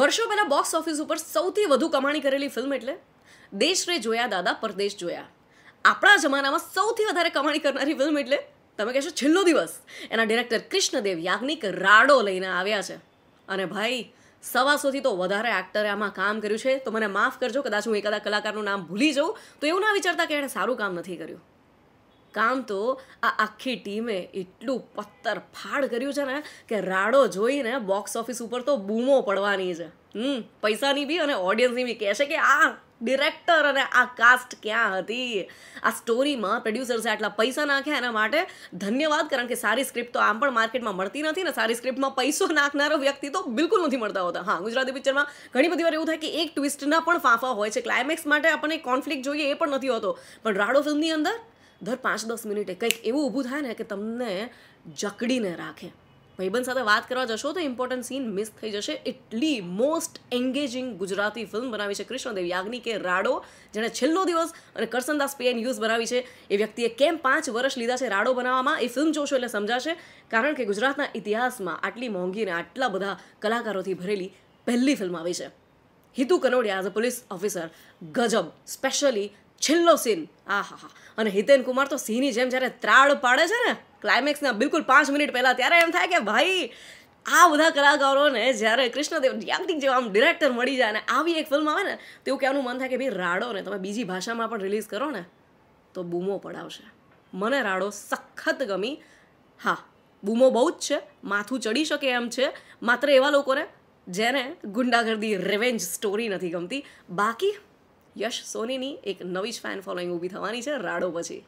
વર્ષો પહેલાં box office ઉપર સૌથી વધુ કમાણી કરેલી ફિલ્મ એટલે દેશ રે જોયા દાદા પરદેશ જોયા આપણા જમાનામાં સૌથી વધારે કમાણી કરનારી ફિલ્મ એટલે તમે કહેશો છેલ્લો દિવસ એના ડિરેક્ટર કૃષ્ણદેવ યાજ્ઞિક રાડો લઈને આવ્યા છે અને ભાઈ સવાસોથી તો વધારે એક્ટરે આમાં કામ કર્યું છે તો મને માફ કરજો કદાચ હું એકાદા કલાકારનું નામ ભૂલી જાઉં તો એવું ના વિચારતા કે એણે સારું કામ નથી કર્યું કામ તો આ આખી ટીમે એટલું પથ્થર ફાડ કર્યું છે ને કે રાડો જોઈને બોક્સ ઓફિસ ઉપર તો બૂમો પડવાની છે હમ પૈસાની બી અને ઓડિયન્સની બી કહેશે કે આ ડિરેક્ટર અને આ કાસ્ટ ક્યાં હતી આ સ્ટોરીમાં પ્રોડ્યુસર્સે આટલા પૈસા નાખ્યા એના માટે ધન્યવાદ કારણ કે સારી સ્ક્રિપ્ટ તો આમ પણ માર્કેટમાં મળતી નથી ને સારી સ્ક્રિપ્ટમાં પૈસો નાખનારો વ્યક્તિ તો બિલકુલ નથી મળતા હોતા હા ગુજરાતી પિક્ચરમાં ઘણી બધી વાર એવું થાય કે એક ટ્વિસ્ટના પણ ફાંફા હોય છે ક્લાઇમેક્સ માટે આપણને કોન્ફ્લિક્ટ જોઈએ એ પણ નથી હોતો પણ રાડો ફિલ્મની અંદર દર પાંચ દસ મિનિટે કંઈક એવું ઊભું થાય ને કે તમને જકડીને રાખે ભાઈબંધ સાથે વાત કરવા જશો તો ઇમ્પોર્ટન્ટ સીન મિસ થઈ જશે એટલી મોસ્ટ એન્ગેજિંગ ગુજરાતી ફિલ્મ બનાવી છે કૃષ્ણદેવ યાજ્ઞિક કે રાડો જેણે છેલ્લો દિવસ અને કરસનદાસ પેન યુઝ બનાવી છે એ વ્યક્તિએ કેમ પાંચ વર્ષ લીધા છે રાડો બનાવવામાં એ ફિલ્મ જોશો એટલે સમજાશે કારણ કે ગુજરાતના ઇતિહાસમાં આટલી મોંઘી અને આટલા બધા કલાકારોથી ભરેલી પહેલી ફિલ્મ આવી છે Hitu Kanodia as a police officer ગજબ સ્પેશિયલી છેલ્લો સીન આ હા હા અને હિતેન કુમાર તો સિંહની જેમ જ્યારે ત્રાળ પાડે છે ને ક્લાઇમેક્સના બિલકુલ પાંચ મિનિટ પહેલાં ત્યારે એમ થાય કે ભાઈ આ બધા કલાકારોને જ્યારે કૃષ્ણદેવ યાંતિક જેવા આમ ડિરેક્ટર મળી જાય ને આવી એક ફિલ્મ આવે ને તો એવું કહેવાનું મન થાય કે ભાઈ રાડો ને તમે બીજી ભાષામાં પણ રિલીઝ કરો ને તો બૂમો પડાવશે મને રાડો સખત ગમી હા બૂમો બહુ જ છે માથું ચડી શકે એમ છે માત્ર એવા લોકોને જેને ગુંડાગર્દી રેવેન્જ સ્ટોરી નથી ગમતી બાકી યશ સોનીની એક નવી જ ફેન ફોલોઈંગ ઊભી થવાની છે રાડો પછી